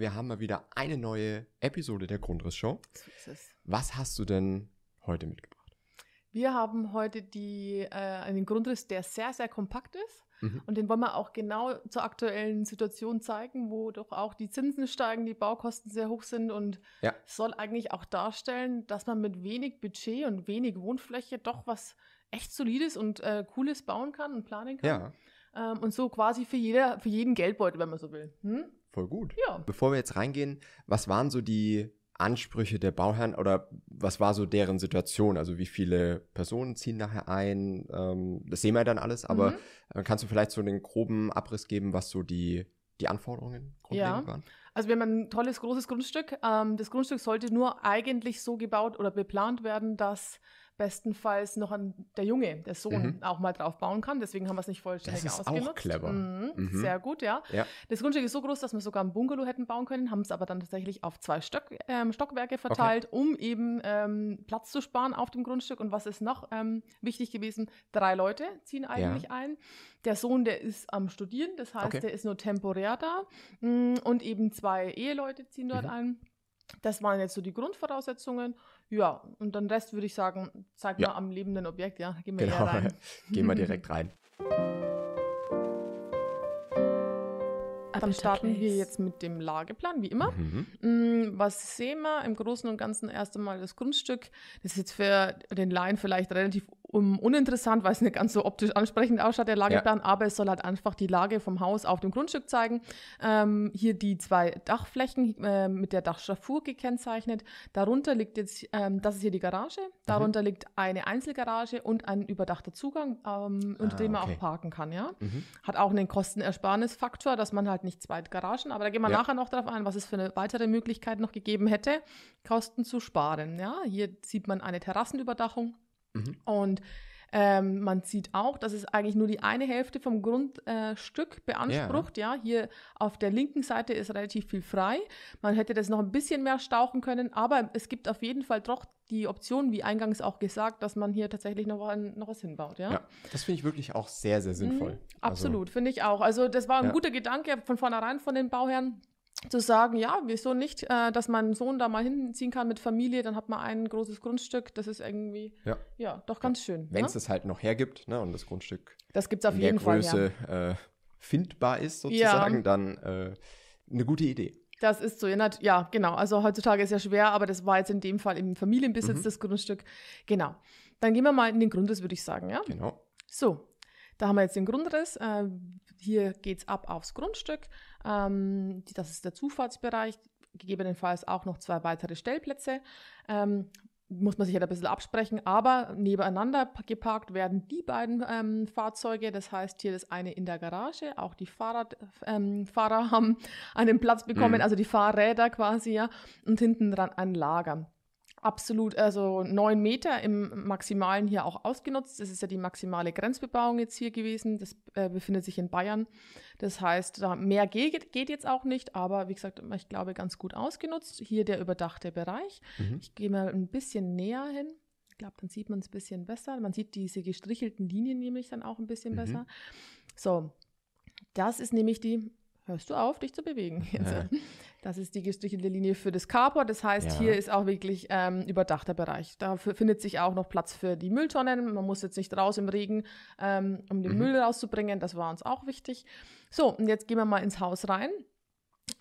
wir haben mal wieder eine neue Episode der Grundrissshow. So Was hast du denn heute mitgebracht? Wir haben heute die, äh, einen Grundriss, der sehr, sehr kompakt ist. Mhm. Und den wollen wir auch genau zur aktuellen Situation zeigen, wo doch auch die Zinsen steigen, die Baukosten sehr hoch sind und ja. soll eigentlich auch darstellen, dass man mit wenig Budget und wenig Wohnfläche doch was echt Solides und äh, Cooles bauen kann und planen kann. Ja. Ähm, und so quasi für, jeder, für jeden Geldbeutel, wenn man so will. Hm? Voll gut. Ja. Bevor wir jetzt reingehen, was waren so die Ansprüche der Bauherren oder was war so deren Situation? Also wie viele Personen ziehen nachher ein? Ähm, das sehen wir dann alles, aber mhm. Äh, kannst du vielleicht so einen groben Abriss geben, was so die, die Anforderungen ja. waren? Also wir haben ein tolles, großes Grundstück. Ähm, das Grundstück sollte nur eigentlich so gebaut oder beplant werden, dass bestenfalls noch an der Junge, der Sohn, mhm. auch mal drauf bauen kann. Deswegen haben wir es nicht vollständig ausgenutzt. das ist ausgenutzt. Auch clever. Mhm. Mhm. Sehr gut, ja. ja. Das Grundstück ist so groß, dass wir sogar ein Bungalow hätten bauen können, haben es aber dann tatsächlich auf zwei Stock, ähm, Stockwerke verteilt, okay. um eben ähm, Platz zu sparen auf dem Grundstück. Und was ist noch ähm, wichtig gewesen? Drei Leute ziehen eigentlich ja. ein. Der Sohn, der ist am Studieren, das heißt, okay. der ist nur temporär da. Mm, und eben zwei Eheleute ziehen dort mhm. ein. Das waren jetzt so die Grundvoraussetzungen. Ja, und den Rest würde ich sagen, zeig ja. mal am lebenden Objekt, ja. Gehen wir genau. rein. Gehen wir direkt rein. Dann starten wir jetzt mit dem Lageplan, wie immer. Mhm. Mm, was sehen wir? Im Großen und Ganzen erst einmal das Grundstück. Das ist jetzt für den Laien vielleicht relativ um, uninteressant, weil es nicht ganz so optisch ansprechend ausschaut, der Lageplan, ja. aber es soll halt einfach die Lage vom Haus auf dem Grundstück zeigen. Ähm, hier die zwei Dachflächen äh, mit der Dachschraffur gekennzeichnet. Darunter liegt jetzt, ähm, das ist hier die Garage, darunter mhm. liegt eine Einzelgarage und ein überdachter Zugang, ähm, unter ah, dem man okay. auch parken kann. Ja? Mhm. Hat auch einen Kostenersparnisfaktor, dass man halt nicht zwei Garagen, aber da gehen wir ja. nachher noch darauf ein, was es für eine weitere Möglichkeit noch gegeben hätte, Kosten zu sparen. Ja? Hier sieht man eine Terrassenüberdachung. Mhm. Und ähm, man sieht auch, dass es eigentlich nur die eine Hälfte vom Grundstück äh, beansprucht. Yeah. Ja, hier auf der linken Seite ist relativ viel frei. Man hätte das noch ein bisschen mehr stauchen können, aber es gibt auf jeden Fall doch die Option, wie eingangs auch gesagt, dass man hier tatsächlich noch, ein, noch was hinbaut. Ja, ja das finde ich wirklich auch sehr, sehr sinnvoll. Mhm, also absolut, also, finde ich auch. Also das war ein ja. guter Gedanke von vornherein von den Bauherren zu sagen, ja, wieso nicht, äh, dass mein Sohn da mal hinziehen kann mit Familie, dann hat man ein großes Grundstück, das ist irgendwie, ja, ja doch ganz ja. schön. Wenn es ne? das halt noch hergibt ne, und das Grundstück das gibt's auf in jeden der Fall, Größe ja. äh, findbar ist sozusagen, dann äh, eine gute Idee. Das ist so, ja, genau. Also heutzutage ist ja schwer, aber das war jetzt in dem Fall im Familienbesitz mhm. das Grundstück. Genau. Dann gehen wir mal in den Grund, das würde ich sagen, ja? Genau. So, da haben wir jetzt den Grundriss. Äh, hier geht es ab aufs Grundstück. Ähm, das ist der Zufahrtsbereich. Gegebenenfalls auch noch zwei weitere Stellplätze. Ähm, muss man sich halt ein bisschen absprechen, aber nebeneinander geparkt werden die beiden ähm, Fahrzeuge. Das heißt, hier das eine in der Garage, auch die Fahrrad, ähm, Fahrer haben einen Platz bekommen, mhm. also die Fahrräder quasi, ja, und hinten dran ein Lager absolut, also neun Meter im Maximalen hier auch ausgenutzt. Das ist ja die maximale Grenzbebauung jetzt hier gewesen. Das äh, befindet sich in Bayern. Das heißt, da mehr geht, geht jetzt auch nicht, aber wie gesagt, ich glaube, ganz gut ausgenutzt. Hier der überdachte Bereich. Mhm. Ich gehe mal ein bisschen näher hin. Ich glaube, dann sieht man es ein bisschen besser. Man sieht diese gestrichelten Linien nämlich dann auch ein bisschen mhm. besser. So, das ist nämlich die, hörst du auf, dich zu bewegen. Ja. Das ist die gestrichelte Linie für das Carport. Das heißt, ja. hier ist auch wirklich ähm, überdachter Bereich. Da findet sich auch noch Platz für die Mülltonnen. Man muss jetzt nicht raus im Regen, ähm, um den mhm. Müll rauszubringen. Das war uns auch wichtig. So, und jetzt gehen wir mal ins Haus rein.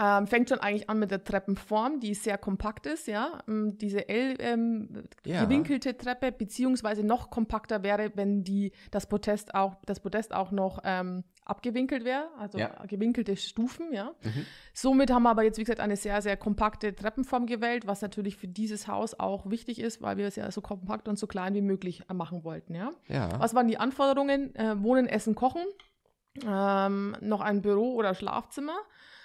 Ähm, fängt schon eigentlich an mit der Treppenform, die sehr kompakt ist, ja. Ähm, diese L ähm, ja. gewinkelte Treppe, beziehungsweise noch kompakter wäre, wenn die das Podest auch, das Podest auch noch ähm, abgewinkelt wäre, also ja. gewinkelte Stufen, ja. Mhm. Somit haben wir aber jetzt, wie gesagt, eine sehr, sehr kompakte Treppenform gewählt, was natürlich für dieses Haus auch wichtig ist, weil wir es ja so kompakt und so klein wie möglich äh, machen wollten, ja. ja. Was waren die Anforderungen? Äh, Wohnen, Essen, Kochen, ähm, noch ein Büro oder Schlafzimmer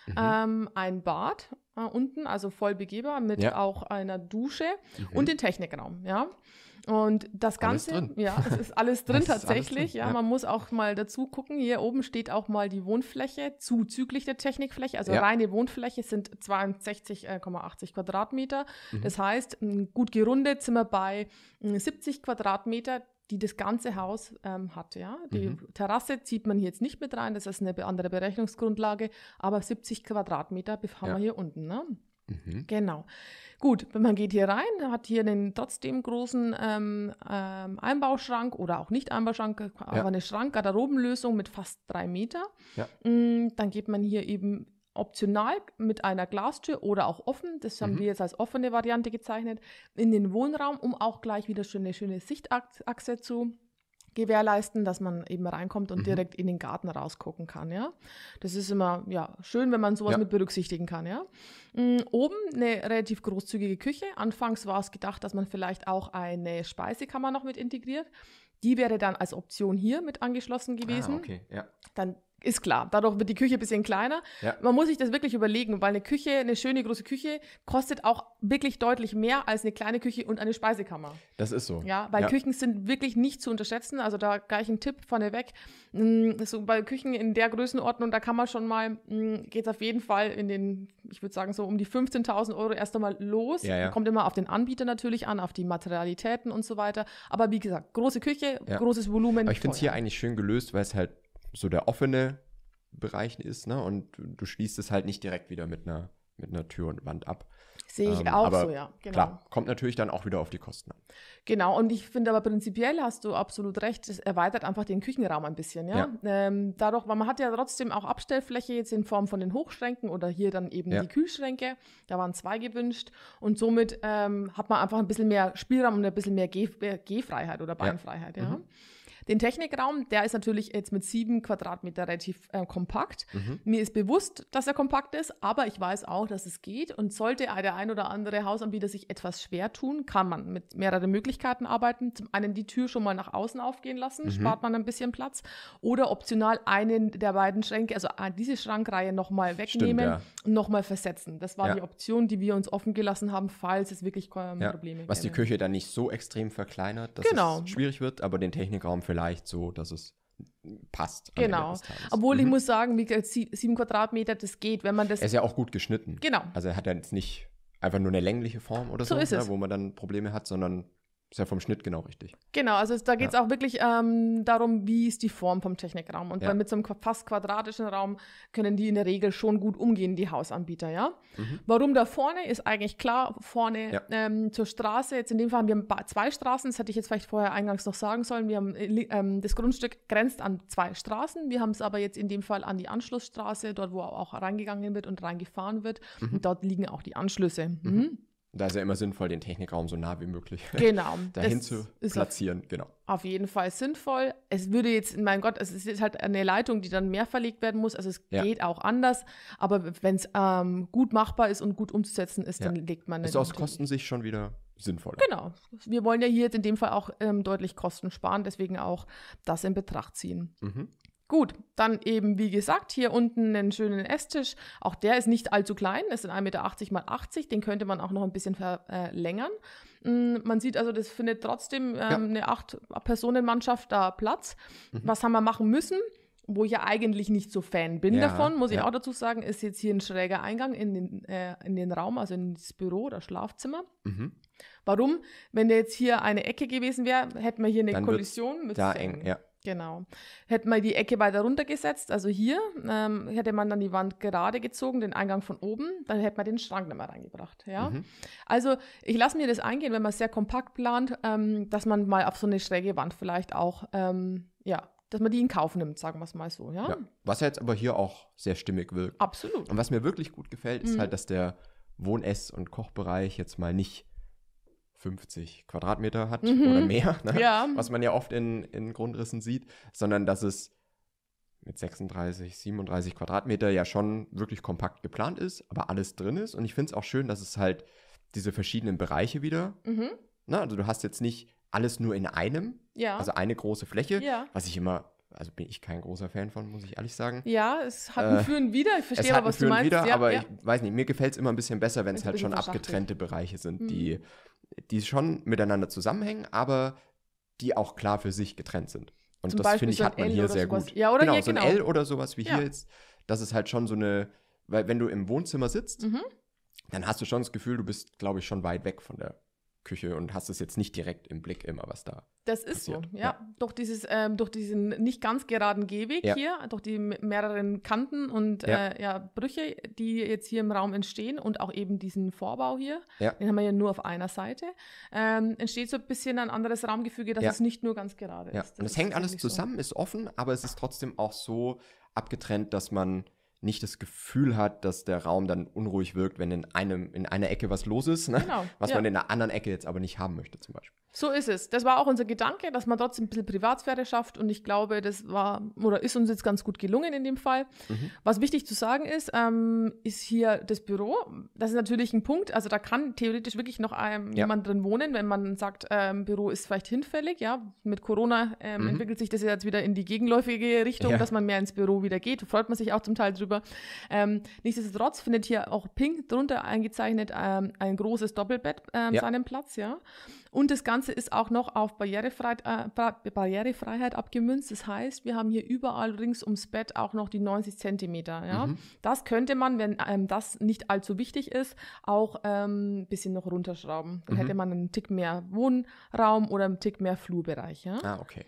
mhm. ähm, ein Bad äh, unten, also voll begehbar mit ja. auch einer Dusche mhm. und den Technikraum, ja. Und das Ganze, ja, es ist alles drin tatsächlich. Alles drin, ja, ja, man muss auch mal dazu gucken. Hier oben steht auch mal die Wohnfläche zuzüglich der Technikfläche. Also ja. reine Wohnfläche sind 62,80 äh, Quadratmeter. Mhm. Das heißt, ein gut gerundet sind wir bei 70 äh, Quadratmeter die das ganze Haus ähm, hat. Ja? Die mhm. Terrasse zieht man hier jetzt nicht mit rein, das ist eine andere Berechnungsgrundlage, aber 70 Quadratmeter haben ja. wir hier unten. Ne? Mhm. Genau. Gut, wenn man geht hier rein, hat hier einen trotzdem großen ähm, ähm, Einbauschrank oder auch nicht Einbauschrank, aber ja. eine Schrank-Garderobenlösung mit fast drei Meter. Ja. Mm, dann geht man hier eben optional mit einer Glastür oder auch offen, das haben mhm. wir jetzt als offene Variante gezeichnet, in den Wohnraum, um auch gleich wieder schön eine schöne Sichtachse zu gewährleisten, dass man eben reinkommt und mhm. direkt in den Garten rausgucken kann, ja. Das ist immer, ja, schön, wenn man sowas ja. mit berücksichtigen kann, ja. Mm, oben eine relativ großzügige Küche. Anfangs war es gedacht, dass man vielleicht auch eine Speisekammer noch mit integriert. Die wäre dann als Option hier mit angeschlossen ah, gewesen. Ah, okay, ja. Dann ist klar. Dadurch wird die Küche ein bisschen kleiner. Ja. Man muss sich das wirklich überlegen, weil eine Küche, eine schöne große Küche, kostet auch wirklich deutlich mehr als eine kleine Küche und eine Speisekammer. Das ist so. Ja, weil ja. Küchen sind wirklich nicht zu unterschätzen. Also da gleich ein Tipp vorneweg. Mm, so bei Küchen in der Größenordnung, da kann man schon mal, mm, geht es auf jeden Fall in den, ich würde sagen, so um die 15.000 Euro erst einmal los. Ja, Kommt immer auf den Anbieter natürlich an, auf die Materialitäten und so weiter. Aber wie gesagt, große Küche, großes Volumen. Aber ich finde es hier eigentlich schön gelöst, weil es halt so der offene Bereich ist, ne? Und du schließt es halt nicht direkt wieder mit einer, mit einer Tür und Wand ab. Sehe ich ähm, auch so, ja. Genau. Klar, kommt natürlich dann auch wieder auf die Kosten an. Genau, und ich finde aber prinzipiell hast du absolut recht, es erweitert einfach den Küchenraum ein bisschen, ja. ja. Ähm, dadurch, weil man hat ja trotzdem auch Abstellfläche jetzt in Form von den Hochschränken oder hier dann eben ja. die Kühlschränke, da waren zwei gewünscht und somit ähm, hat man einfach ein bisschen mehr Spielraum und ein bisschen mehr Geh Gehfreiheit oder Beinfreiheit, ja. ja? Mhm. Den Technikraum, der ist natürlich jetzt mit sieben Quadratmeter relativ äh, kompakt. Mhm. Mir ist bewusst, dass er kompakt ist, aber ich weiß auch, dass es geht. Und sollte der ein oder andere Hausanbieter sich etwas schwer tun, kann man mit mehreren Möglichkeiten arbeiten. Zum einen die Tür schon mal nach außen aufgehen lassen, mhm. spart man ein bisschen Platz. Oder optional einen der beiden Schränke, also äh, diese Schrankreihe nochmal wegnehmen Stimmt, ja. und nochmal versetzen. Das war ja. die Option, die wir uns offen gelassen haben, falls es wirklich ähm, ja. Probleme gibt. Was gäbe. die Küche dann nicht so extrem verkleinert, dass genau. es schwierig wird, aber den Technikraum vielleicht vielleicht so, dass es passt. Genau. Obwohl mhm. ich muss sagen, wie gesagt, sieben Quadratmeter, das geht, wenn man das. Er ist ja auch gut geschnitten. Genau. Also er hat er jetzt nicht einfach nur eine längliche Form oder so, so ne, wo man dann Probleme hat, sondern ist ja vom Schnitt genau richtig. Genau, also da geht es ja. auch wirklich ähm, darum, wie ist die Form vom Technikraum. Und ja. mit so einem fast quadratischen Raum können die in der Regel schon gut umgehen, die Hausanbieter, ja. Mhm. Warum da vorne, ist eigentlich klar, vorne ja. ähm, zur Straße, jetzt in dem Fall, haben wir zwei Straßen, das hätte ich jetzt vielleicht vorher eingangs noch sagen sollen, wir haben, äh, ähm, das Grundstück grenzt an zwei Straßen, wir haben es aber jetzt in dem Fall an die Anschlussstraße, dort wo auch reingegangen wird und reingefahren wird. Mhm. Und dort liegen auch die Anschlüsse. Mhm. mhm. Da ist ja immer sinnvoll, den Technikraum so nah wie möglich genau, dahin zu platzieren. Genau. Auf jeden Fall sinnvoll. Es würde jetzt, mein Gott, es ist jetzt halt eine Leitung, die dann mehr verlegt werden muss. Also es ja. geht auch anders. Aber wenn es ähm, gut machbar ist und gut umzusetzen ist, ja. dann legt man. es. Ist aus Kostensicht schon wieder sinnvoll. Genau. Wir wollen ja hier jetzt in dem Fall auch ähm, deutlich Kosten sparen, deswegen auch das in Betracht ziehen. Mhm. Gut, dann eben wie gesagt hier unten einen schönen Esstisch. Auch der ist nicht allzu klein, ist sind 1,80 Meter x 80, den könnte man auch noch ein bisschen verlängern. Mm, man sieht also, das findet trotzdem ähm, ja. eine Acht-Personen-Mannschaft da Platz. Mhm. Was haben wir machen müssen? Wo ich ja eigentlich nicht so Fan bin ja, davon, muss ich auch dazu sagen, ist jetzt hier ein schräger Eingang in den, äh, in den Raum, also ins Büro oder Schlafzimmer. Mhm. Warum? Wenn der jetzt hier eine Ecke gewesen wäre, hätten wir hier eine dann Kollision mit da eng, ja. Genau. Hätte man die Ecke weiter runtergesetzt, also hier, ähm, hätte man dann die Wand gerade gezogen, den Eingang von oben, dann hätte man den Schrank nicht mehr reingebracht. Ja? Mhm. Also ich lasse mir das eingehen, wenn man sehr kompakt plant, ähm, dass man mal auf so eine schräge Wand vielleicht auch, ähm, ja, dass man die in Kauf nimmt, sagen wir es mal so. Ja? ja? Was jetzt aber hier auch sehr stimmig wirkt. Absolut. Und was mir wirklich gut gefällt, ist mhm. halt, dass der Wohn-, Ess- und Kochbereich jetzt mal nicht 50 Quadratmeter hat mhm. oder mehr, ne? ja. was man ja oft in, in Grundrissen sieht, sondern dass es mit 36, 37 Quadratmeter ja schon wirklich kompakt geplant ist, aber alles drin ist. Und ich finde es auch schön, dass es halt diese verschiedenen Bereiche wieder, mhm. ne? also du hast jetzt nicht alles nur in einem, ja. also eine große Fläche, ja. was ich immer also bin ich kein großer Fan von, muss ich ehrlich sagen. Ja, es hat ein äh, Führen wieder, ich verstehe aber, was Führen du meinst. Wieder, ja, aber ja. ich weiß nicht, mir gefällt es immer ein bisschen besser, wenn es halt schon abgetrennte Bereiche sind, mhm. die die schon miteinander zusammenhängen, aber die auch klar für sich getrennt sind. Und Zum das finde ich, so hat man hier sehr sowas. gut. Ja, oder genau, hier, so ein genau. L oder sowas wie ja. hier jetzt. Das ist halt schon so eine, weil wenn du im Wohnzimmer sitzt, mhm. dann hast du schon das Gefühl, du bist, glaube ich, schon weit weg von der Küche und hast es jetzt nicht direkt im Blick immer, was da. Das ist passiert. so, ja. ja. Durch, dieses, ähm, durch diesen nicht ganz geraden Gehweg ja. hier, durch die mehreren Kanten und ja. Äh, ja. Brüche, die jetzt hier im Raum entstehen und auch eben diesen Vorbau hier, den haben wir ja nur auf einer Seite, ähm, entsteht so ein bisschen ein anderes Raumgefüge, dass es nicht nur ganz gerade ist. Das und es hängt alles zusammen, so. ist offen, aber es ist trotzdem auch so abgetrennt, dass man nicht das Gefühl hat, dass der Raum dann unruhig wirkt, wenn in einem, in einer Ecke was los ist, ne? genau, was ja. man in der anderen Ecke jetzt aber nicht haben möchte zum Beispiel. So ist es. Das war auch unser Gedanke, dass man trotzdem ein bisschen Privatsphäre schafft. Und ich glaube, das war oder ist uns jetzt ganz gut gelungen in dem Fall. Mhm. Was wichtig zu sagen ist, ähm, ist hier das Büro. Das ist natürlich ein Punkt. Also da kann theoretisch wirklich noch ähm, ja. jemand drin wohnen, wenn man sagt, ähm, Büro ist vielleicht hinfällig. Ja, mit Corona ähm, mhm. entwickelt sich das jetzt wieder in die gegenläufige Richtung, ja. dass man mehr ins Büro wieder geht. Freut man sich auch zum Teil drüber. Ähm, nichtsdestotrotz findet hier auch pink drunter eingezeichnet ähm, ein großes Doppelbett ähm, ja. seinen Platz. Ja, und das Ganze Ganze ist auch noch auf Barrierefreiheit, äh, Barrierefreiheit, abgemünzt. Das heißt, wir haben hier überall rings ums Bett auch noch die 90 Zentimeter. Ja? Mhm. Das könnte man, wenn ähm, das nicht allzu wichtig ist, auch ein ähm, bisschen noch runterschrauben. Dann mhm. hätte man einen Tick mehr Wohnraum oder einen Tick mehr Flurbereich. Ja? Ah, okay.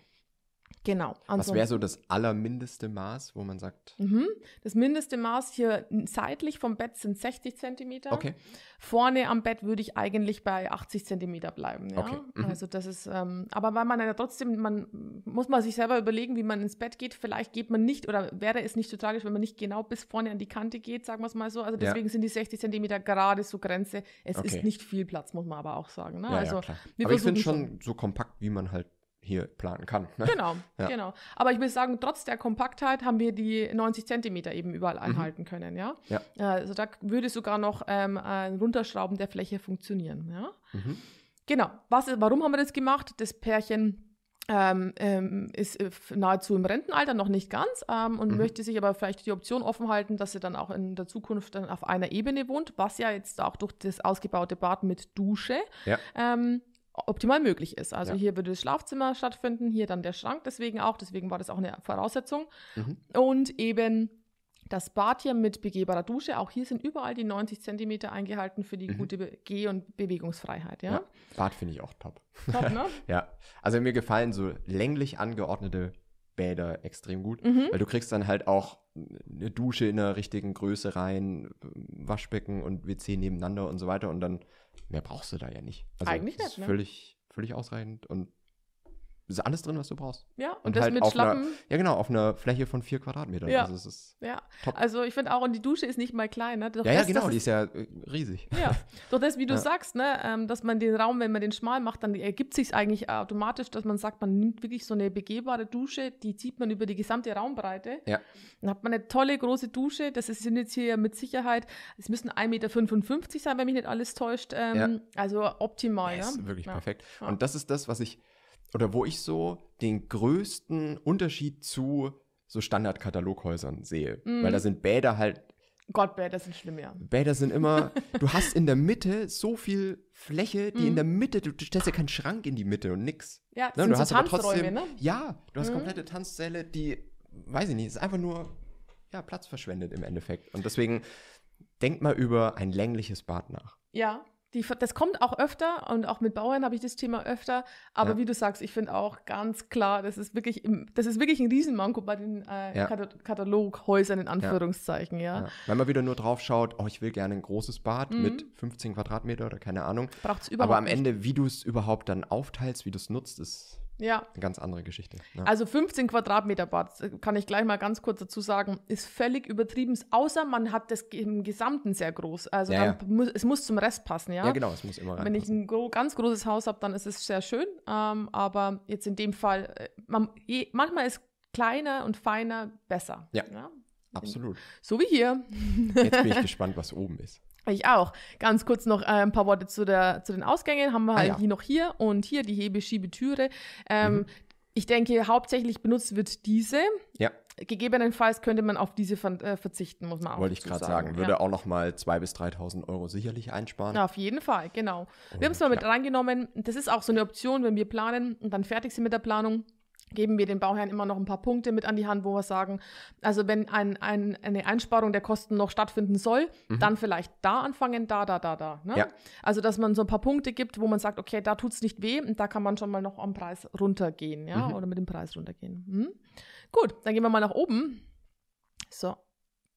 Genau. Was wäre so das allermindeste Maß, wo man sagt? Mhm. Das mindeste Maß hier seitlich vom Bett sind 60 Zentimeter. Okay. Vorne am Bett würde ich eigentlich bei 80 Zentimeter bleiben. Ja? Okay. Mhm. Also das ist, ähm, aber weil man ja trotzdem, man muss man sich selber überlegen, wie man ins Bett geht. Vielleicht geht man nicht oder wäre es nicht so tragisch, wenn man nicht genau bis vorne an die Kante geht, sagen wir es mal so. Also deswegen ja. sind die 60 Zentimeter gerade so Grenze. Es okay. ist nicht viel Platz, muss man aber auch sagen. Ne? Ja, also, ja, klar. aber ich finde schon so kompakt, wie man halt hier planen kann. Ne? Genau, ja. genau. Aber ich will sagen, trotz der Kompaktheit haben wir die 90 Zentimeter eben überall mhm. einhalten mhm. können, ja? ja? Äh, also da würde sogar noch ähm, ein äh, Runterschrauben der Fläche funktionieren, ja? Mhm. Genau. Was, warum haben wir das gemacht? Das Pärchen ähm, ähm, ist äh, nahezu im Rentenalter, noch nicht ganz, ähm, und mhm. möchte sich aber vielleicht die Option offen halten, dass sie dann auch in der Zukunft dann auf einer Ebene wohnt, was ja jetzt auch durch das ausgebaute Bad mit Dusche ja. ähm, optimal möglich ist. Also ja. hier würde das Schlafzimmer stattfinden, hier dann der Schrank deswegen auch, deswegen war das auch eine Voraussetzung. Mhm. Und eben das Bad hier mit begehbarer Dusche, auch hier sind überall die 90 cm eingehalten für die mhm. gute Geh- und Bewegungsfreiheit. Ja? ja Bad finde ich auch top. Top, ne? ja, also mir gefallen so länglich angeordnete Bäder extrem gut, mhm. weil du kriegst dann halt auch eine Dusche in der richtigen Größe rein, Waschbecken und WC nebeneinander und so weiter und dann mehr brauchst du da ja nicht. Also Eigentlich nicht. Ne? Völlig, völlig ausreichend und ist alles drin, was du brauchst. Ja, und, und das halt mit Schlappen. Einer, ja, genau, auf einer Fläche von vier Quadratmetern. Ja, also, ja. also ich finde auch, und die Dusche ist nicht mal klein. Ne? Doch ja, ja, genau, das die ist ja äh, riesig. Ja, doch das, wie du ja. sagst, ne, ähm, dass man den Raum, wenn man den schmal macht, dann ergibt sich eigentlich automatisch, dass man sagt, man nimmt wirklich so eine begehbare Dusche, die zieht man über die gesamte Raumbreite. Ja. Dann hat man eine tolle große Dusche, das sind jetzt hier mit Sicherheit, es müssen 1,55 Meter sein, wenn mich nicht alles täuscht. Ähm, ja. Also optimal. Ja, ist wirklich perfekt. Und das ist das, was ich oder wo ich so den größten Unterschied zu so Standard-Kataloghäusern sehe. Mm. Weil da sind Bäder halt. Gott, Bäder sind schlimm, ja. Bäder sind immer, du hast in der Mitte so viel Fläche, die mm. in mhm. der Mitte, du, stellst ja keinen Schrank in die Mitte und nix. Ja, das ne? sind du so hast Tanzräume, aber trotzdem, ne? Ja, du hast mm. komplette Tanzsäle, die, weiß ich nicht, ist einfach nur, ja, Platz verschwendet im Endeffekt. Und deswegen, denk mal über ein längliches Bad nach. Ja, die, das kommt auch öfter und auch mit Bauern habe ich das Thema öfter. Aber ja. wie du sagst, ich finde auch ganz klar, das ist wirklich, im, das ist wirklich ein Riesenmanko bei den äh, ja. Kataloghäusern in Anführungszeichen, ja. ja. Wenn man wieder nur drauf schaut, oh, ich will gerne ein großes Bad mhm. mit 15 Quadratmeter oder keine Ahnung. Braucht es überhaupt. Aber am Ende, wie du es überhaupt dann aufteilst, wie du es nutzt, ist ja. Eine ganz andere Geschichte. Ja. Also 15 Quadratmeter Bad, äh, kann ich gleich mal ganz kurz dazu sagen, ist völlig übertrieben, außer man hat das im Gesamten sehr groß. Also ja, ja. Muss, es muss zum Rest passen, ja? Ja, genau, es muss immer rein. Wenn ich ein gro ganz großes Haus habe, dann ist es sehr schön. Ähm, aber jetzt in dem Fall, äh, man, je, manchmal ist kleiner und feiner besser. Ja. Absolut. So wie hier. Jetzt bin ich gespannt, was oben ist. Ich auch. Ganz kurz noch äh, ein paar Worte zu, der, zu den Ausgängen. Haben wir ah, halt ja. hier noch hier und hier die Hebeschiebetüre. Ähm, mhm. Ich denke, hauptsächlich benutzt wird diese. Ja. Gegebenenfalls könnte man auf diese ver äh, verzichten, muss man auch Wollte ich gerade sagen. Würde ja. auch nochmal 2.000 bis 3.000 Euro sicherlich einsparen. Na, auf jeden Fall, genau. Und wir haben es mal mit ja. reingenommen. Das ist auch so eine Option, wenn wir planen und dann fertig sind mit der Planung geben wir den Bauherrn immer noch ein paar Punkte mit an die Hand, wo wir sagen, also wenn ein, ein, eine Einsparung der Kosten noch stattfinden soll, mhm. dann vielleicht da anfangen, da, da, da, da. Ne? Ja. Also dass man so ein paar Punkte gibt, wo man sagt, okay, da tut es nicht weh und da kann man schon mal noch am Preis runtergehen, ja, mhm. oder mit dem Preis runtergehen. Mhm. Gut, dann gehen wir mal nach oben. So,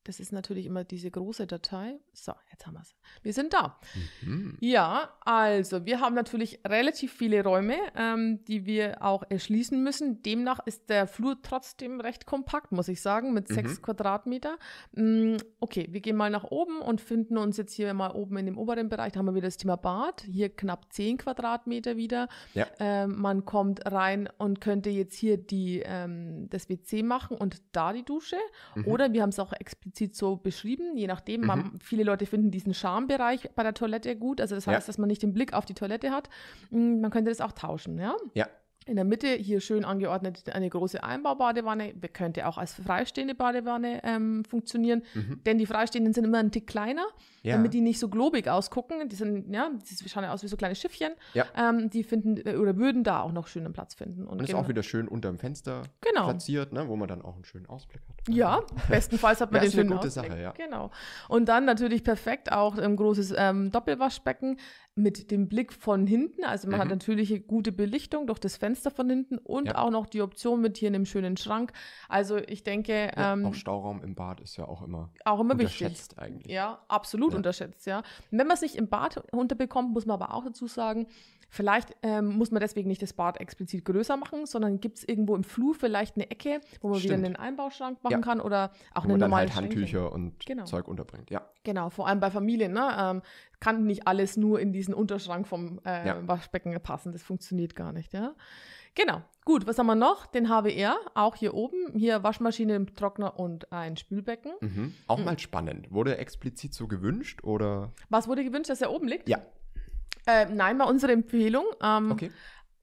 das ist natürlich immer diese große Datei. So, jetzt haben wir es. Wir sind da. Mhm. Ja, also wir haben natürlich relativ viele Räume, ähm, die wir auch erschließen müssen. Demnach ist der Flur trotzdem recht kompakt, muss ich sagen, mit mhm. sechs Quadratmeter. Mhm, okay, wir gehen mal nach oben und finden uns jetzt hier mal oben in dem oberen Bereich. Da haben wir wieder das Thema Bad. Hier knapp zehn Quadratmeter wieder. Ja. Ähm, man kommt rein und könnte jetzt hier die, ähm, das WC machen und da die Dusche. Mhm. Oder wir haben es auch explizit explizit so beschrieben, je nachdem. Mhm. Man, viele Leute finden diesen Schambereich bei der Toilette gut, also das heißt, ja. dass man nicht den Blick auf die Toilette hat. Mm, man könnte das auch tauschen, ja? Ja. In der Mitte hier schön angeordnet eine große Einbaubadewanne, könnte auch als freistehende Badewanne ähm, funktionieren, mhm. denn die freistehenden sind immer einen Tick kleiner, ja. damit die nicht so globig ausgucken. Die sind, ja, die schauen ja aus wie so kleine Schiffchen. Ja. Ähm, die finden äh, oder würden da auch noch schönen Platz finden. Und, und ist genau. auch wieder schön unter dem Fenster genau. platziert, ne, wo man dann auch einen schönen Ausblick hat. Ja, bestenfalls hat man ja, den schönen eine gute Ausblick. Sache, ja. Genau. Und dann natürlich perfekt auch ein ähm, großes ähm, Doppelwaschbecken mit dem Blick von hinten. Also man mhm. hat natürlich eine gute Belichtung durch das Fenster von hinten und ja. auch noch die Option mit hier einem schönen Schrank. Also ich denke. Ja, ähm, auch Stauraum im Bad ist ja auch immer, auch immer unterschätzt wichtig. eigentlich. Ja, absolut ja. unterschätzt, ja. Und wenn man es nicht im Bad unterbekommt, muss man aber auch dazu sagen, Vielleicht ähm, muss man deswegen nicht das Bad explizit größer machen, sondern gibt es irgendwo im Flur vielleicht eine Ecke, wo man Stimmt. wieder einen Einbauschrank machen ja. kann oder auch wo eine man normale dann halt Handtücher und genau. Zeug unterbringt. Ja. Genau, vor allem bei Familien, ne? Ähm, kann nicht alles nur in diesen Unterschrank vom äh, ja. Waschbecken passen. Das funktioniert gar nicht, ja. Genau. Gut, was haben wir noch? Den HWR, auch hier oben. Hier Waschmaschine, Trockner und ein Spülbecken. Mhm. Auch mhm. mal spannend. Wurde explizit so gewünscht oder? Was wurde gewünscht, dass er oben liegt? Ja. Äh, nein, war unsere Empfehlung. Ähm, okay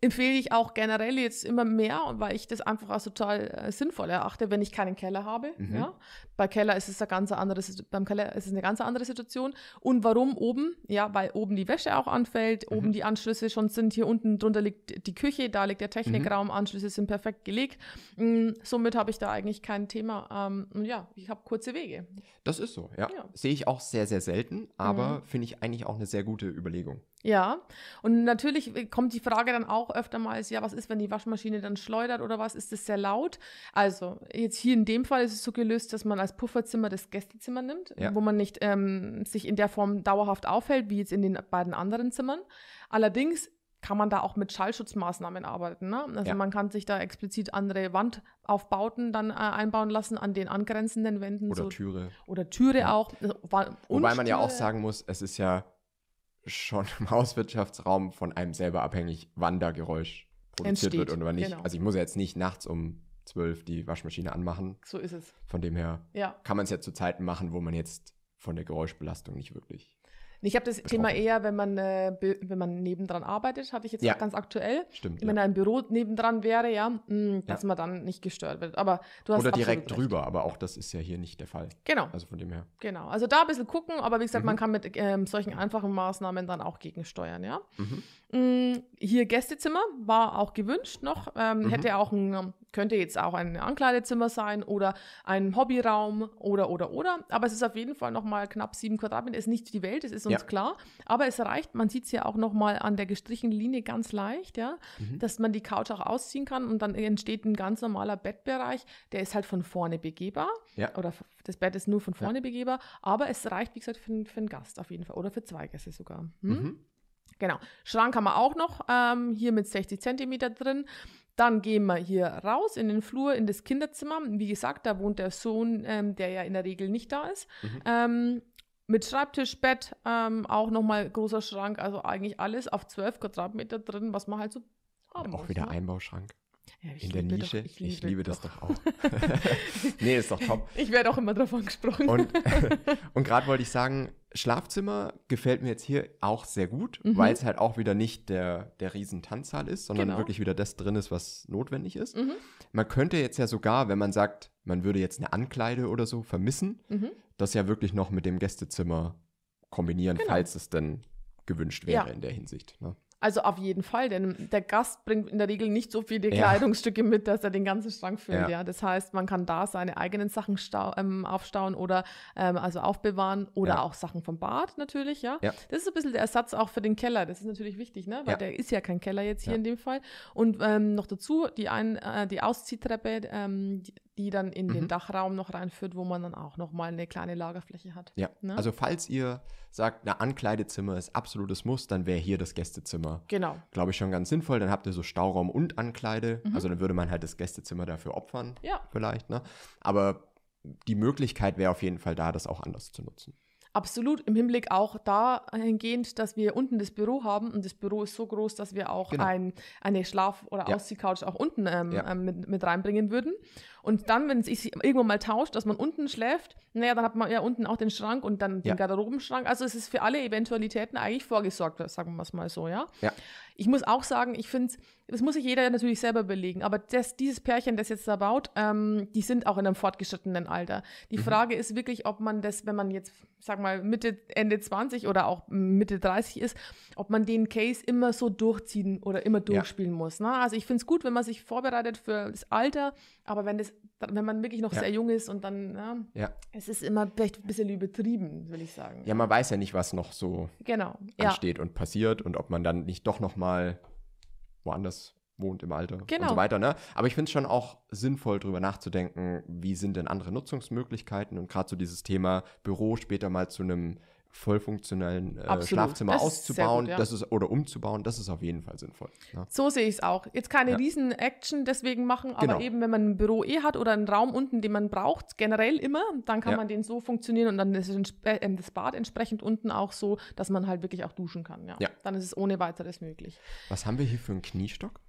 empfehle ich auch generell jetzt immer mehr, weil ich das einfach als total äh, sinnvoll erachte, wenn ich keinen Keller habe. Mhm. Ja? Bei Keller ist es eine ganz andere, beim Keller ist es eine ganz andere Situation. Und warum oben? Ja, weil oben die Wäsche auch anfällt, mhm. oben die Anschlüsse schon sind, hier unten drunter liegt die Küche, da liegt der Technikraum, mhm. Anschlüsse sind perfekt gelegt. Mhm, somit habe ich da eigentlich kein Thema. Ähm, ja, ich habe kurze Wege. Das ist so, ja. ja. Sehe ich auch sehr, sehr selten, aber mhm. finde ich eigentlich auch eine sehr gute Überlegung. Ja, und natürlich äh, kommt die Frage dann auch, auch öfter mal ist, ja, was ist, wenn die Waschmaschine dann schleudert oder was, ist das sehr laut? Also jetzt hier in dem Fall ist es so gelöst, dass man als Pufferzimmer das Gästezimmer nimmt, ja. wo man nicht ähm, sich in der Form dauerhaft aufhält, wie jetzt in den beiden anderen Zimmern. Allerdings kann man da auch mit Schallschutzmaßnahmen arbeiten. Ne? Also ja. man kann sich da explizit andere Wandaufbauten dann äh, einbauen lassen an den angrenzenden Wänden. Oder so, Türe. Oder Türe ja. auch. Und Wobei man ja auch sagen muss, es ist ja schon im Hauswirtschaftsraum von einem selber abhängig, wann da Geräusch produziert Entsteht. wird und wann nicht. Genau. Also ich muss ja jetzt nicht nachts um zwölf die Waschmaschine anmachen. So ist es. Von dem her ja. kann man es ja zu Zeiten machen, wo man jetzt von der Geräuschbelastung nicht wirklich ich habe das betroffen. Thema eher, wenn man, äh, wenn man nebendran arbeitet, hatte ich jetzt ja. ganz aktuell. Stimmt. Wenn ja. ein Büro nebendran wäre, ja, mh, mm, dass ja. man dann nicht gestört wird. Aber du hast Oder direkt recht. drüber, aber auch das ist ja hier nicht der Fall. Genau. Also von dem her. Genau. Also da ein bisschen gucken, aber wie gesagt, mhm. man kann mit ähm, solchen einfachen Maßnahmen dann auch gegensteuern, ja. Mhm. Mm, hier Gästezimmer war auch gewünscht noch. Ähm, mhm. Hätte auch ein, könnte jetzt auch ein Ankleidezimmer sein oder ein Hobbyraum oder oder oder. Aber es ist auf jeden Fall nochmal knapp sieben Quadratmeter. Ist nicht die Welt, es ist uns ja. klar. Aber es reicht, man sieht es ja auch nochmal an der gestrichenen Linie ganz leicht, ja, mhm. dass man die Couch auch ausziehen kann und dann entsteht ein ganz normaler Bettbereich, der ist halt von vorne begehbar. Ja. Oder das Bett ist nur von vorne ja. begehbar. Aber es reicht, wie gesagt, für, für einen Gast auf jeden Fall. Oder für zwei Gäste sogar. Hm? Mhm. Genau. Schrank haben wir auch noch, ähm, hier mit 60 cm drin. Dann gehen wir hier raus in den Flur, in das Kinderzimmer. Wie gesagt, da wohnt der Sohn, ähm, der ja in der Regel nicht da ist. Mhm. Ähm, mit Schreibtisch, Bett, ähm, auch nochmal großer Schrank, also eigentlich alles auf 12 Quadratmeter drin, was man halt so haben Auch muss, wieder ne? Einbauschrank. Ja, in der Nische. Doch, ich, liebe, ich liebe das doch auch. nee, ist doch top. Ich werde auch immer drauf angesprochen. Und, und gerade wollte ich sagen, Schlafzimmer gefällt mir jetzt hier auch sehr gut, mhm. weil es halt auch wieder nicht der, der riesen ist, sondern genau. wirklich wieder das drin ist, was notwendig ist. Mhm. Man könnte jetzt ja sogar, wenn man sagt, man würde jetzt eine Ankleide oder so vermissen, mhm. das ja wirklich noch mit dem Gästezimmer kombinieren, genau. falls es denn gewünscht wäre ja. in der Hinsicht. Ne? Also auf jeden Fall, denn der Gast bringt in der Regel nicht so viele ja. Kleidungsstücke mit, dass er den ganzen Schrank füllt. Ja. ja. Das heißt, man kann da seine eigenen Sachen ähm, aufstauen oder ähm, also aufbewahren oder ja. auch Sachen vom Bad natürlich, ja. Das ist ein bisschen der Ersatz auch für den Keller. Das ist natürlich wichtig, ne? Weil der ist ja kein Keller jetzt hier in dem Fall. Und ähm, noch dazu die ein äh, die Ausziehtreppe, ähm, die, die dann in mhm. den Dachraum noch reinführt, wo man dann auch nochmal eine kleine Lagerfläche hat. Ja. Ne? Also falls ihr sagt, ein Ankleidezimmer ist absolutes Muss, dann wäre hier das Gästezimmer. Genau. Glaube ich schon ganz sinnvoll. Dann habt ihr so Stauraum und Ankleide. Mhm. Also dann würde man halt das Gästezimmer dafür opfern. Ja. Vielleicht. Ne? Aber die Möglichkeit wäre auf jeden Fall da, das auch anders zu nutzen. Absolut, im Hinblick auch dahingehend, dass wir unten das Büro haben und das Büro ist so groß, dass wir auch genau. ein, eine Schlaf- oder ja. Ausziehcouch auch unten ähm, ja. ähm, mit, mit reinbringen würden. Und dann, wenn es sich irgendwann mal tauscht, dass man unten schläft, naja, dann hat man ja unten auch den Schrank und dann ja. den Garderobenschrank. Also es ist für alle Eventualitäten eigentlich vorgesorgt, sagen wir es mal so, ja. ja. Ich muss auch sagen, ich finde es, das muss sich jeder natürlich selber belegen, aber das, dieses Pärchen, das jetzt da baut, ähm, die sind auch in einem fortgeschrittenen Alter. Die mhm. Frage ist wirklich, ob man das, wenn man jetzt, sag mal, Mitte, Ende 20 oder auch Mitte 30 ist, ob man den Case immer so durchziehen oder immer durchspielen ja. muss. Ne? Also ich finde es gut, wenn man sich vorbereitet für das Alter, aber wenn das wenn man wirklich noch ja. sehr jung ist und dann, ja, ja. es ist immer vielleicht ein bisschen übertrieben, würde ich sagen. Ja, man weiß ja nicht, was noch so genau. ansteht und passiert und ob man dann nicht doch nochmal woanders wohnt im Alter genau. und so genau. weiter. Ne? Aber ich finde es schon auch sinnvoll, darüber nachzudenken, wie sind denn andere Nutzungsmöglichkeiten und gerade so dieses Thema Büro später mal zu einem voll funktionellen äh, Schlafzimmer das auszubauen gut, ja. das ist, oder umzubauen, das ist auf jeden Fall sinnvoll. Ja. Ne? So sehe ich es auch. Jetzt keine ja. riesen Action deswegen machen, aber genau. eben, wenn man ein Büro eh hat oder einen Raum unten, den man braucht, generell immer, dann kann man den so funktionieren und dann ist äh, ähm, das Bad entsprechend unten auch so, dass man halt wirklich auch duschen kann. Ja. Dann ist es ohne weiteres möglich. Was haben wir hier für einen Kniestock?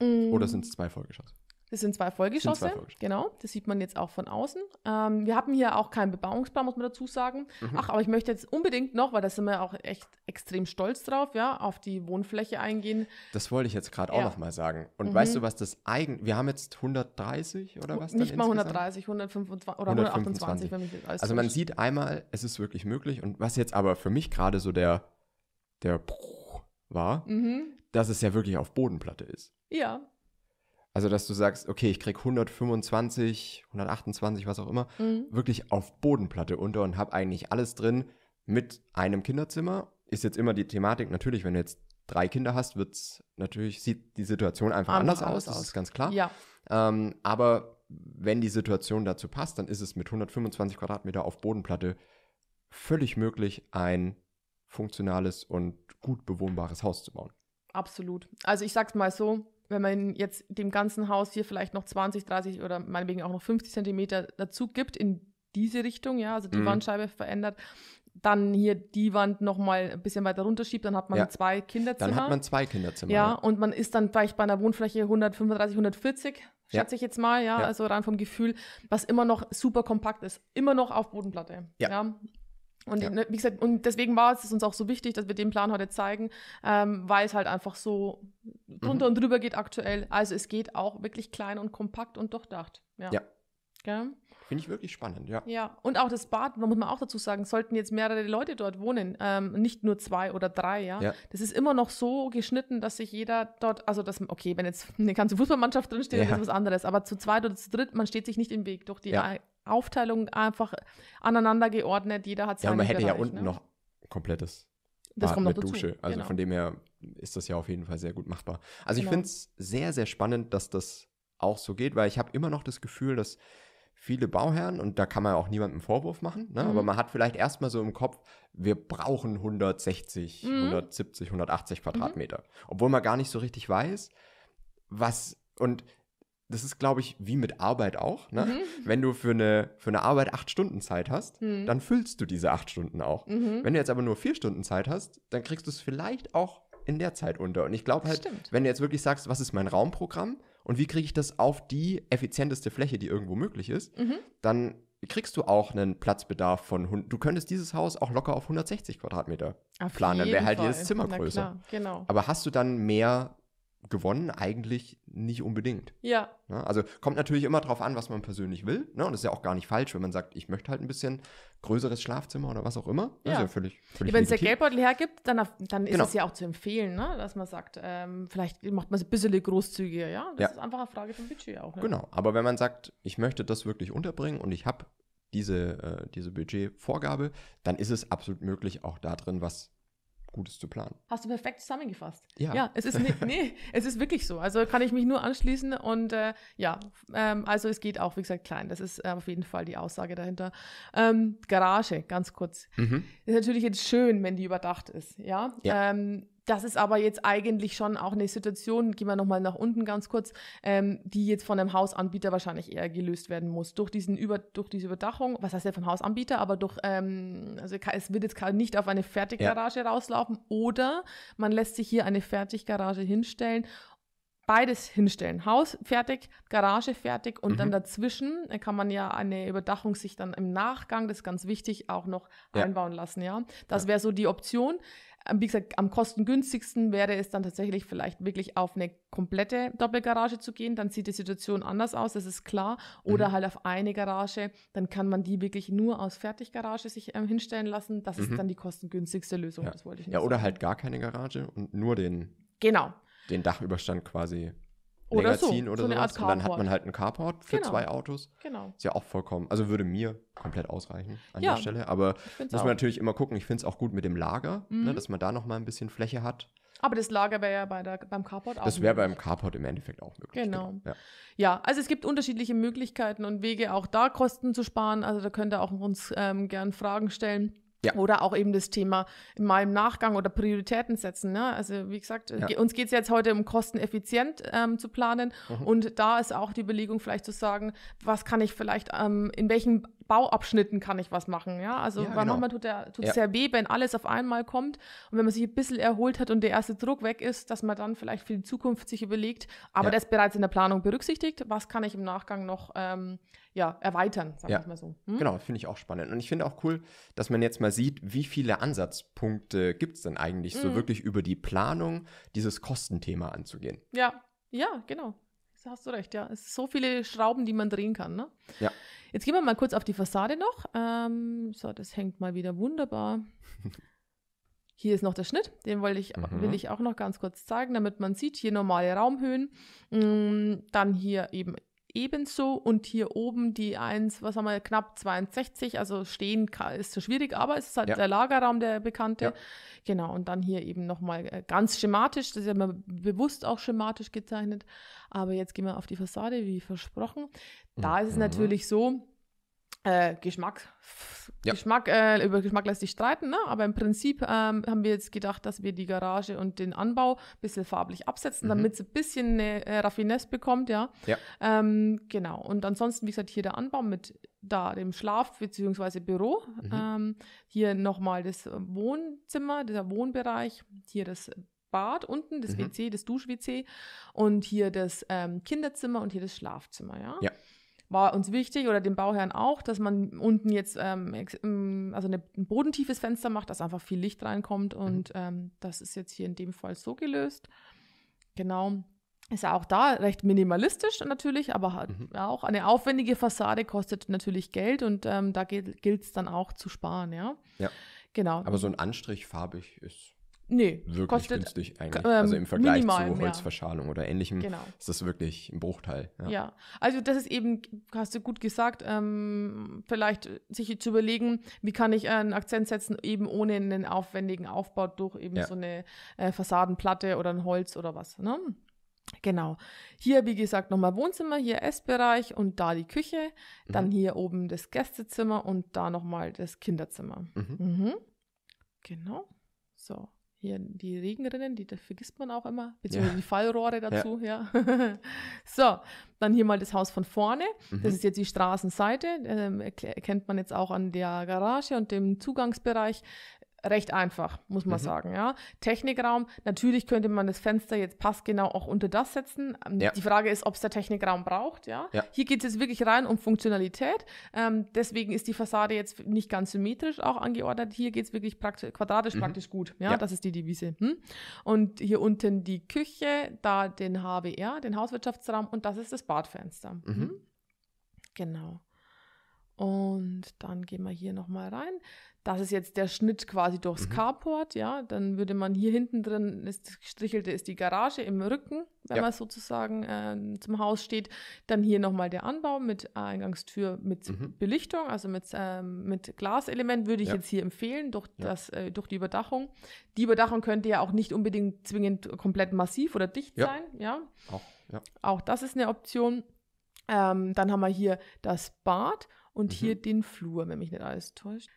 Mm. Oder sind es zwei Folgeschosse? Das sind zwei Vollgeschosse, sind zwei Vollgeschosse. genau. Das sieht man jetzt auch von außen. Ähm, wir haben hier auch keinen Bebauungsplan, muss man dazu sagen. Mhm. Ach, aber ich möchte jetzt unbedingt noch, weil da sind wir auch echt extrem stolz drauf, ja, auf die Wohnfläche eingehen. Das wollte ich jetzt gerade ja. auch nochmal sagen. Und mhm. weißt du, was das eigen, wir haben jetzt 130 oder was? Nicht mal insgesamt? 130, 125 oder 128, 125. wenn ich das alles Also man sieht einmal, es ist wirklich möglich. Und was jetzt aber für mich gerade so der, der war, mhm. dass es ja wirklich auf Bodenplatte ist. Ja. Also, dass du sagst, okay, ich krieg 125, 128, was auch immer, mhm. wirklich auf Bodenplatte unter und habe eigentlich alles drin mit einem Kinderzimmer. Ist jetzt immer die Thematik, natürlich, wenn du jetzt drei Kinder hast, wird's natürlich, sieht die Situation einfach anders, anders aus, das ist ganz klar. Ja. Ähm, aber wenn die Situation dazu passt, dann ist es mit 125 Quadratmeter auf Bodenplatte völlig möglich, ein funktionales und gut bewohnbares Haus zu bauen. Absolut. Also ich sag's mal so, wenn man jetzt dem ganzen Haus hier vielleicht noch 20, 30 oder meinetwegen auch noch 50 Zentimeter dazu gibt in diese Richtung, ja, also die mhm. Wandscheibe verändert, dann hier die Wand nochmal ein bisschen weiter runterschiebt, dann hat man ja. zwei Kinderzimmer. Dann hat man zwei Kinderzimmer. Ja, ja, und man ist dann vielleicht bei einer Wohnfläche 135, 140, schätze ja. ich jetzt mal, ja, also rein vom Gefühl, was immer noch super kompakt ist, immer noch auf Bodenplatte. Ja. Und ja. Ne, wie gesagt, und deswegen war es uns auch so wichtig, dass wir den Plan heute zeigen, ähm, weil es halt einfach so drunter mhm. und drüber geht aktuell. Also es geht auch wirklich klein und kompakt und durchdacht. Ja. ja. Gell? Finde ich wirklich spannend, ja. Ja, und auch das Bad, da muss man auch dazu sagen, sollten jetzt mehrere Leute dort wohnen, ähm, nicht nur zwei oder drei, ja? ja. Das ist immer noch so geschnitten, dass sich jeder dort, also das, okay, wenn jetzt eine ganze Fußballmannschaft drinsteht, ja. ist was anderes, aber zu zweit oder zu dritt, man steht sich nicht im Weg durch die ja. Aufteilung einfach aneinander geordnet. Jeder hat seine Ja, man hätte Bereich, ja unten ne? noch komplettes das Bad kommt noch mit dazu. Also genau. von dem her ist das ja auf jeden Fall sehr gut machbar. Also genau. ich finde es sehr, sehr spannend, dass das auch so geht, weil ich habe immer noch das Gefühl, dass viele Bauherren, und da kann man auch niemandem Vorwurf machen, ne? mhm. aber man hat vielleicht erstmal so im Kopf, wir brauchen 160, mhm. 170, 180 mhm. Quadratmeter. Mhm. Obwohl man gar nicht so richtig weiß, was, und das ist, glaube ich, wie mit Arbeit auch. Ne? Mhm. Wenn du für eine, für eine Arbeit acht Stunden Zeit hast, mhm. dann füllst du diese acht Stunden auch. Mhm. Wenn du jetzt aber nur vier Stunden Zeit hast, dann kriegst du es vielleicht auch in der Zeit unter. Und ich glaube halt, Stimmt. wenn du jetzt wirklich sagst, was ist mein Raumprogramm und wie kriege ich das auf die effizienteste Fläche, die irgendwo möglich ist, mhm. dann kriegst du auch einen Platzbedarf von Du könntest dieses Haus auch locker auf 160 Quadratmeter auf planen, dann wäre halt jedes Zimmer größer. genau. Aber hast du dann mehr gewonnen eigentlich nicht unbedingt. Ja. Ne? Also kommt natürlich immer drauf an, was man persönlich will. Ne? Und das ist ja auch gar nicht falsch, wenn man sagt, ich möchte halt ein bisschen größeres Schlafzimmer oder was auch immer. Ja. Das ist ja völlig, völlig Wenn es der Geldbeutel hergibt, dann, dann ist genau. es ja auch zu empfehlen, ne? dass man sagt, ähm, vielleicht macht man es ein bisschen großzügiger. Ja? Das ja. ist einfach eine Frage vom Budget auch. Ne? Genau. Aber wenn man sagt, ich möchte das wirklich unterbringen und ich habe diese, äh, diese Budgetvorgabe, dann ist es absolut möglich, auch da drin was Gutes zu planen. Hast du perfekt zusammengefasst. Ja. Ja, es ist, ne, nee, es ist wirklich so. Also kann ich mich nur anschließen und äh, ja, ähm, also es geht auch, wie gesagt, klein. Das ist äh, auf jeden Fall die Aussage dahinter. Ähm, Garage, ganz kurz. Mhm. Ist natürlich jetzt schön, wenn die überdacht ist, ja. ja. Ähm, das ist aber jetzt eigentlich schon auch eine Situation, gehen wir nochmal nach unten ganz kurz, ähm, die jetzt von einem Hausanbieter wahrscheinlich eher gelöst werden muss. Durch, diesen Über, durch diese Überdachung, was heißt ja vom Hausanbieter, aber durch, ähm, also es wird jetzt nicht auf eine Fertiggarage ja. rauslaufen oder man lässt sich hier eine Fertiggarage hinstellen beides hinstellen. Haus fertig, Garage fertig und mhm. dann dazwischen äh, kann man ja eine Überdachung sich dann im Nachgang, das ist ganz wichtig, auch noch ja. einbauen lassen, ja. Das ja. wäre so die Option. Ähm, wie gesagt, am kostengünstigsten wäre es dann tatsächlich vielleicht wirklich auf eine komplette Doppelgarage zu gehen, dann sieht die Situation anders aus, das ist klar. Oder mhm. halt auf eine Garage, dann kann man die wirklich nur aus Fertiggarage sich ähm, hinstellen lassen. Das mhm. ist dann die kostengünstigste Lösung, ja. das wollte ich nicht Ja, oder sagen. halt gar keine Garage und nur den Genau den Dachüberstand quasi oder länger so, ziehen oder so. Eine Art und dann hat man halt einen Carport für genau. zwei Autos. Genau. Ist ja auch vollkommen, also würde mir komplett ausreichen an ja, der Stelle. Aber muss auch. man natürlich immer gucken. Ich finde es auch gut mit dem Lager, ne, mhm. ne, dass man da noch mal ein bisschen Fläche hat. Aber das Lager wäre ja bei der, beim Carport auch. Das wäre beim Carport im Endeffekt auch möglich. Genau. genau. Ja. ja. also es gibt unterschiedliche Möglichkeiten und Wege, auch da Kosten zu sparen. Also da könnt ihr auch uns ähm, gern Fragen stellen. Ja. Oder auch eben das Thema in meinem Nachgang oder Prioritäten setzen. Ne? Also wie gesagt, ja. uns geht es jetzt heute um kosteneffizient ähm, zu planen. Mhm. Und da ist auch die Überlegung vielleicht zu sagen, was kann ich vielleicht, ähm, in welchen Bauabschnitten kann ich was machen. Ja? Also ja, genau. manchmal tut es ja. weh, wenn alles auf einmal kommt. Und wenn man sich ein bisschen erholt hat und der erste Druck weg ist, dass man dann vielleicht für die Zukunft sich überlegt, aber das bereits in der Planung berücksichtigt, was kann ich im Nachgang noch ähm, ja, erweitern, sag ja. ich mal so. Hm? Genau, finde ich auch spannend. Und ich finde auch cool, dass man jetzt mal sieht, wie viele Ansatzpunkte gibt es denn eigentlich, mhm. so wirklich über die Planung dieses Kostenthema anzugehen. Ja, ja, genau. Da hast du recht, ja. Es sind so viele Schrauben, die man drehen kann, ne? Ja. Jetzt gehen wir mal kurz auf die Fassade noch. Ähm, so, das hängt mal wieder wunderbar. Hier ist noch der Schnitt, den will ich, mhm. will ich auch noch ganz kurz zeigen, damit man sieht, hier normale Raumhöhen. Mm, dann hier eben ebenso und hier oben die 1, was haben wir, knapp 62, also stehen ist so schwierig, aber es ist halt ja. der Lagerraum, der bekannte. Ja. Genau, und dann hier eben nochmal äh, ganz schematisch, das ist ja mal bewusst auch schematisch gezeichnet, aber jetzt gehen wir auf die Fassade, wie versprochen. Da mhm. ist es mhm. natürlich so, äh, Geschmack. Ja. Geschmack äh, über Geschmack lässt sich streiten, ne? aber im Prinzip ähm, haben wir jetzt gedacht, dass wir die Garage und den Anbau ein bisschen farblich absetzen, mhm. damit es ein bisschen eine äh, Raffinesse bekommt, ja. ja. Ähm, genau. Und ansonsten, wie gesagt, hier der Anbau mit da dem Schlaf- bzw. Büro. Mhm. Ähm, hier nochmal das Wohnzimmer, der Wohnbereich, hier das Bad unten, das mhm. WC, das Dusch-WC und hier das ähm, Kinderzimmer und hier das Schlafzimmer, ja. Ja war uns wichtig oder dem Bauherrn auch, dass man unten jetzt ähm, ähm also eine, ein bodentiefes Fenster macht, dass einfach viel Licht reinkommt mhm. und mhm. ähm, das ist jetzt hier in dem Fall so gelöst. Genau. Ist ja auch da recht minimalistisch natürlich, aber hat mhm. auch eine aufwendige Fassade kostet natürlich Geld und ähm, da gilt es dann auch zu sparen, ja. Ja. Genau. Aber so ein Anstrich farbig ist nee, wirklich kostet, günstig eigentlich. Also ähm, also im Vergleich minimal, zu Holzverschalung ja. oder ähnlichem genau. ist das wirklich ein Bruchteil. Ja. ja. also das ist eben, hast du gut gesagt, ähm, vielleicht sich zu überlegen, wie kann ich einen Akzent setzen, eben ohne einen aufwendigen Aufbau durch eben ja. so eine äh, Fassadenplatte oder ein Holz oder was. Ne? Genau. Hier, wie gesagt, nochmal Wohnzimmer, hier Essbereich und da die Küche. Dann mhm. hier oben das Gästezimmer und da nochmal das Kinderzimmer. Mhm. Mhm. Genau. So hier die Regenrinnen, die vergisst man auch immer, beziehungsweise ja. die Fallrohre dazu, ja. ja. so, dann hier mal das Haus von vorne. Mhm. Das ist jetzt die Straßenseite, ähm, erkennt man jetzt auch an der Garage und dem Zugangsbereich recht einfach, muss man mhm. sagen, ja. Technikraum, natürlich könnte man das Fenster jetzt passgenau auch unter das setzen. Ähm, ja. Die Frage ist, ob es der Technikraum braucht, ja. ja. Hier geht es jetzt wirklich rein um Funktionalität. Ähm, deswegen ist die Fassade jetzt nicht ganz symmetrisch auch angeordnet. Hier geht es wirklich praktisch, quadratisch mhm. praktisch gut, ja? ja? Das ist die Devise. Hm? Und hier unten die Küche, da den HWR, den Hauswirtschaftsraum und das ist das Badfenster. Mhm. Hm? Genau. Und dann gehen wir hier nochmal rein. Das ist jetzt der Schnitt quasi durchs mhm. Carport, ja. Dann würde man hier hinten drin, das gestrichelte ist die Garage im Rücken, wenn ja. man sozusagen äh, zum Haus steht. Dann hier nochmal der Anbau mit Eingangstür mit mhm. Belichtung, also mit, äh, mit Glaselement würde ich ja. jetzt hier empfehlen, durch, ja. das, äh, durch die Überdachung. Die Überdachung könnte ja auch nicht unbedingt zwingend komplett massiv oder dicht sein, ja. Auch, ja. auch das ist eine Option. Ähm, dann haben wir hier das Bad und mhm. hier den Flur, wenn mich nicht alles täuscht.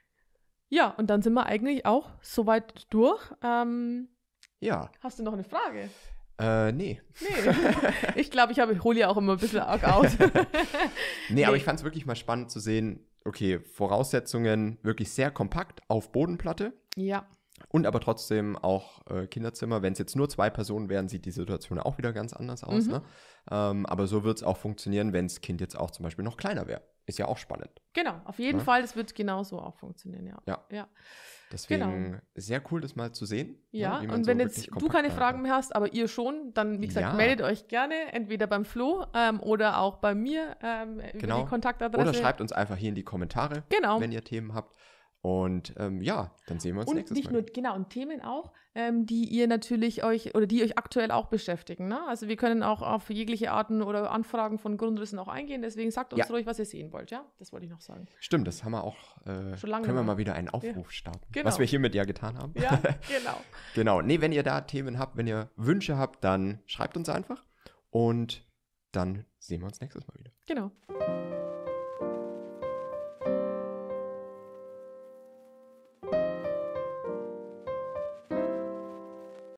Ja, und dann sind wir eigentlich auch soweit durch. Ähm, ja. Hast du noch eine Frage? Äh, nee. Nee. Ich glaube, ich, hole ja auch immer ein bisschen arg aus. nee, nee, aber ich fand es wirklich mal spannend zu sehen, okay, Voraussetzungen wirklich sehr kompakt auf Bodenplatte. Ja. Und aber trotzdem auch äh, Kinderzimmer. Wenn es jetzt nur zwei Personen wären, sieht die Situation auch wieder ganz anders aus. Mhm. Ne? Ähm, aber so wird es auch funktionieren, wenn das Kind jetzt auch zum Beispiel noch kleiner wäre ist ja auch spannend. Genau, auf jeden ja. Ne? Fall, das wird genauso auch funktionieren, ja. Ja. ja. Deswegen genau. sehr cool, das mal zu sehen. Ne? Ja, ja und wenn jetzt du keine Fragen mehr hast, aber ihr schon, dann wie gesagt, meldet euch gerne, entweder beim Flo ähm, oder auch bei mir ähm, genau. über die genau. Kontaktadresse. Oder schreibt uns einfach hier in die Kommentare, genau. wenn ihr Themen habt. Und ähm, ja, dann sehen wir uns und nächstes nicht Mal. Nur, genau, und Themen auch, ähm, die ihr natürlich euch oder die euch aktuell auch beschäftigen. Ne? Also wir können auch auf jegliche Arten oder Anfragen von Grundrissen auch eingehen. Deswegen sagt uns ja. ruhig, was ihr sehen wollt. Ja, das wollte ich noch sagen. Stimmt, das haben wir auch. Äh, Schon lange können wir mal wieder einen Aufruf ja. starten, genau. was wir hiermit ja getan haben. Ja, genau. genau. Nee, wenn ihr da Themen habt, wenn ihr Wünsche habt, dann schreibt uns einfach. Und dann sehen wir uns nächstes Mal wieder. Genau.